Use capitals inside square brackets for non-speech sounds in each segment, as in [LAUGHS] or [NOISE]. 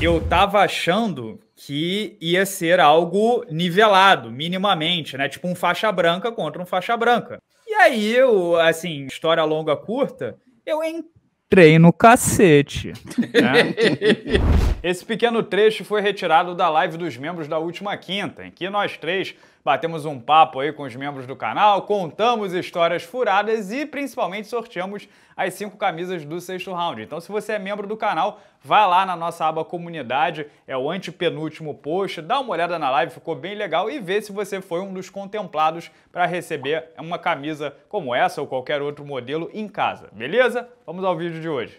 eu tava achando que ia ser algo nivelado, minimamente, né? Tipo um faixa branca contra um faixa branca. E aí, eu, assim, história longa, curta, eu entrei no cacete. Né? [LAUGHS] Esse pequeno trecho foi retirado da live dos membros da última quinta, em que nós três batemos um papo aí com os membros do canal, contamos histórias furadas e principalmente sorteamos as cinco camisas do sexto round. Então, se você é membro do canal, vá lá na nossa aba comunidade, é o antepenúltimo post, dá uma olhada na live, ficou bem legal e vê se você foi um dos contemplados para receber uma camisa como essa ou qualquer outro modelo em casa, beleza? Vamos ao vídeo de hoje.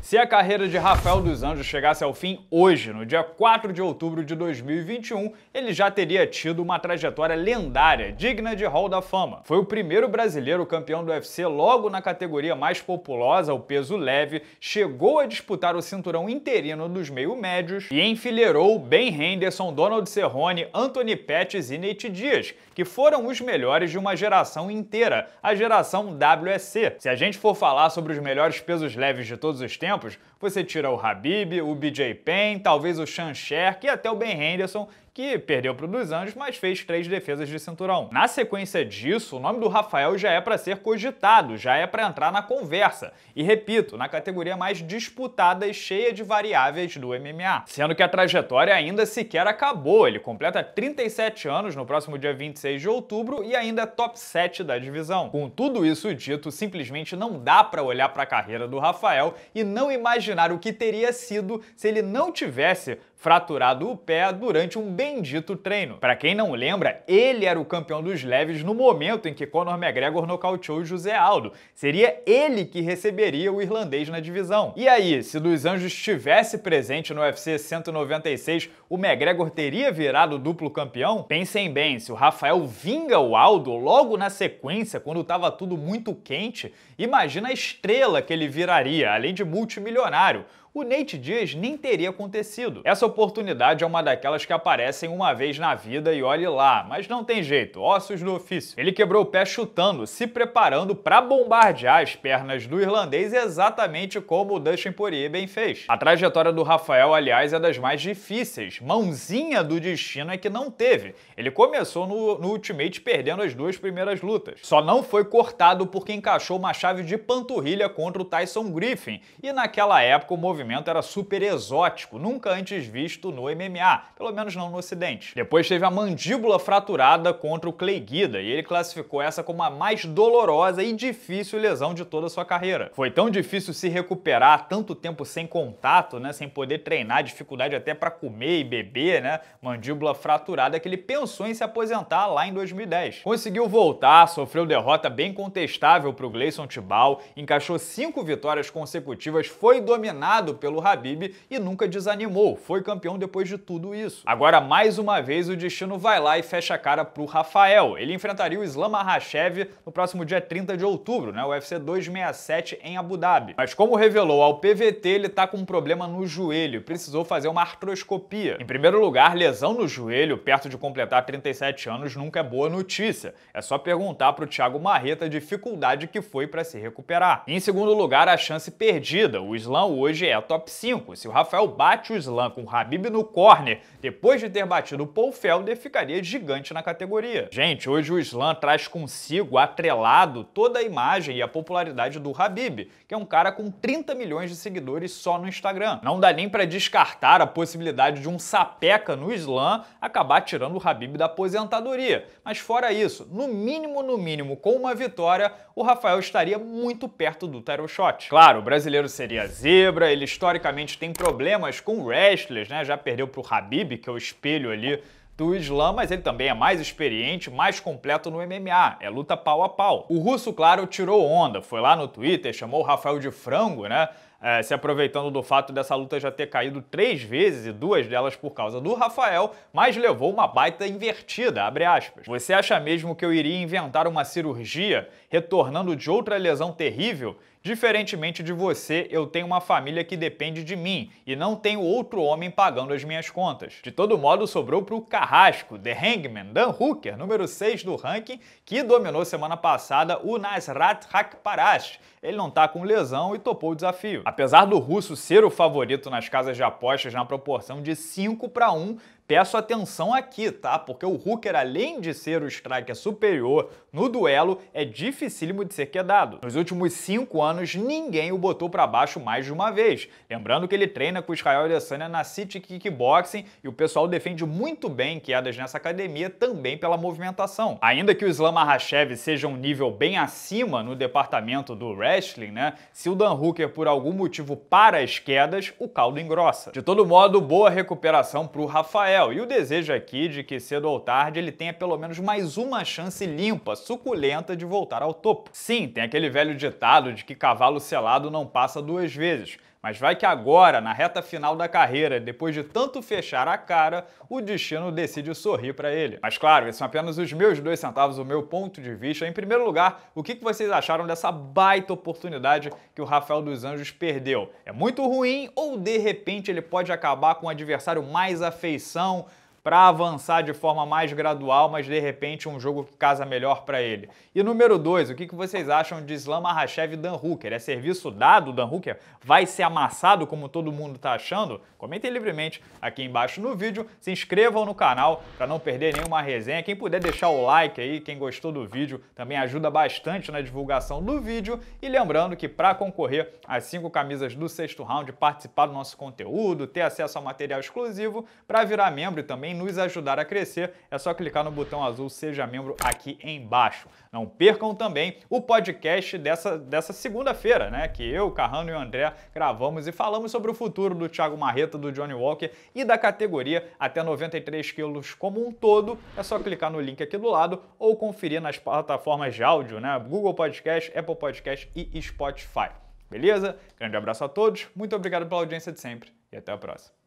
Se a carreira de Rafael dos Anjos chegasse ao fim hoje, no dia 4 de outubro de 2021, ele já teria tido uma trajetória lendária, digna de Hall da Fama. Foi o primeiro brasileiro campeão do UFC logo na categoria mais populosa, o peso leve, chegou a disputar o cinturão interino dos meio-médios e enfileirou Ben Henderson, Donald Cerrone, Anthony Pettis e Nate Diaz, que foram os melhores de uma geração inteira, a geração WSC. Se a gente for falar sobre os melhores pesos leves de todos os tempos, tempos, você tira o Habib, o BJ Penn, talvez o Sean Sherk e até o Ben Henderson, que perdeu para o dos Anjos, mas fez três defesas de cinturão. Na sequência disso, o nome do Rafael já é para ser cogitado, já é para entrar na conversa. E repito, na categoria mais disputada e cheia de variáveis do MMA. Sendo que a trajetória ainda sequer acabou, ele completa 37 anos no próximo dia 26 de outubro e ainda é top 7 da divisão. Com tudo isso dito, simplesmente não dá para olhar para a carreira do Rafael e não imaginar imaginar o que teria sido se ele não tivesse fraturado o pé durante um bendito treino. Para quem não lembra, ele era o campeão dos leves no momento em que Conor McGregor nocauteou José Aldo. Seria ele que receberia o irlandês na divisão. E aí, se Dos Anjos estivesse presente no UFC 196, o McGregor teria virado duplo campeão? Pensem bem, se o Rafael vinga o Aldo logo na sequência, quando estava tudo muito quente, imagina a estrela que ele viraria, além de multimilionário o Nate Dias nem teria acontecido. Essa oportunidade é uma daquelas que aparecem uma vez na vida e olhe lá, mas não tem jeito, ossos do ofício. Ele quebrou o pé chutando, se preparando para bombardear as pernas do irlandês exatamente como o Dustin Poirier bem fez. A trajetória do Rafael, aliás, é das mais difíceis. Mãozinha do destino é que não teve. Ele começou no, no Ultimate perdendo as duas primeiras lutas. Só não foi cortado porque encaixou uma chave de panturrilha contra o Tyson Griffin e naquela época o movimento movimento era super exótico, nunca antes visto no MMA, pelo menos não no Ocidente. Depois teve a mandíbula fraturada contra o Clay Guida, e ele classificou essa como a mais dolorosa e difícil lesão de toda a sua carreira. Foi tão difícil se recuperar tanto tempo sem contato, né, sem poder treinar, dificuldade até para comer e beber, né, mandíbula fraturada, que ele pensou em se aposentar lá em 2010. Conseguiu voltar, sofreu derrota bem contestável para o Gleison Tibau, encaixou cinco vitórias consecutivas, foi dominado treinado pelo Habib e nunca desanimou, foi campeão depois de tudo isso. Agora, mais uma vez, o destino vai lá e fecha a cara pro Rafael. Ele enfrentaria o Islam Makhachev no próximo dia 30 de outubro, né, o UFC 267 em Abu Dhabi. Mas como revelou ao PVT, ele tá com um problema no joelho, precisou fazer uma artroscopia. Em primeiro lugar, lesão no joelho perto de completar 37 anos nunca é boa notícia. É só perguntar pro Thiago Marreta a dificuldade que foi para se recuperar. Em segundo lugar, a chance perdida. O Islam hoje é a é top 5. Se o Rafael bate o slam com o Habib no corner, depois de ter batido o Paul Felder, ficaria gigante na categoria. Gente, hoje o slam traz consigo, atrelado, toda a imagem e a popularidade do Habib, que é um cara com 30 milhões de seguidores só no Instagram. Não dá nem para descartar a possibilidade de um sapeca no slam acabar tirando o Habib da aposentadoria. Mas fora isso, no mínimo, no mínimo, com uma vitória, o Rafael estaria muito perto do title shot. Claro, o brasileiro seria zebra, ele historicamente tem problemas com wrestlers, né? Já perdeu para o Habib, que é o espelho ali do Islã mas ele também é mais experiente, mais completo no MMA, é luta pau a pau. O russo, claro, tirou onda, foi lá no Twitter, chamou o Rafael de frango, né? é, se aproveitando do fato dessa luta já ter caído três vezes e duas delas por causa do Rafael, mas levou uma baita invertida, abre aspas. Você acha mesmo que eu iria inventar uma cirurgia retornando de outra lesão terrível? Diferentemente de você, eu tenho uma família que depende de mim e não tenho outro homem pagando as minhas contas. De todo modo, sobrou para o carrasco, The Hangman, Dan Hooker, número 6 do ranking, que dominou semana passada o Nasrat Hakparash, ele não está com lesão e topou o desafio. Apesar do russo ser o favorito nas casas de apostas na proporção de 5 para 1, Peço atenção aqui, tá? Porque o Hooker, além de ser o striker superior no duelo, é dificílimo de ser quedado. Nos últimos cinco anos, ninguém o botou para baixo mais de uma vez. Lembrando que ele treina com o Israel Adesanya na City Kickboxing e o pessoal defende muito bem quedas nessa academia também pela movimentação. Ainda que o Islam Makhachev seja um nível bem acima no departamento do wrestling, né? Se o Dan Hooker por algum motivo para as quedas, o caldo engrossa. De todo modo, boa recuperação para o Rafael e o desejo aqui de que cedo ou tarde ele tenha pelo menos mais uma chance limpa, suculenta de voltar ao topo. Sim, tem aquele velho ditado de que cavalo selado não passa duas vezes. Mas vai que agora, na reta final da carreira, depois de tanto fechar a cara, o destino decide sorrir para ele. Mas claro, esses são apenas os meus dois centavos, o meu ponto de vista. Em primeiro lugar, o que vocês acharam dessa baita oportunidade que o Rafael dos Anjos perdeu? É muito ruim ou de repente ele pode acabar com um adversário mais afeição? para avançar de forma mais gradual, mas de repente um jogo que casa melhor para ele. E número dois, o que, vocês acham de Islam Mahashev e Dan Hooker? É serviço dado? Dan Hooker vai ser amassado como todo mundo está achando? Comentem livremente aqui embaixo no vídeo, se inscrevam no canal para não perder nenhuma resenha. Quem puder deixar o like aí, quem gostou do vídeo, também ajuda bastante na divulgação do vídeo. E lembrando que para concorrer às cinco camisas do sexto round, participar do nosso conteúdo, ter acesso a material exclusivo, para virar membro e também nos ajudar a crescer, é só clicar no botão azul Seja Membro aqui embaixo. Não percam também o podcast dessa, dessa segunda-feira, né? Que eu, Carrano e o André gravamos e falamos sobre o futuro do Thiago Marreta, do Johnny Walker e da categoria até 93 quilos como um todo. É só clicar no link aqui do lado ou conferir nas plataformas de áudio, né? Google Podcast, Apple Podcast e Spotify. Beleza? Grande abraço a todos, muito obrigado pela audiência de sempre e até a próxima.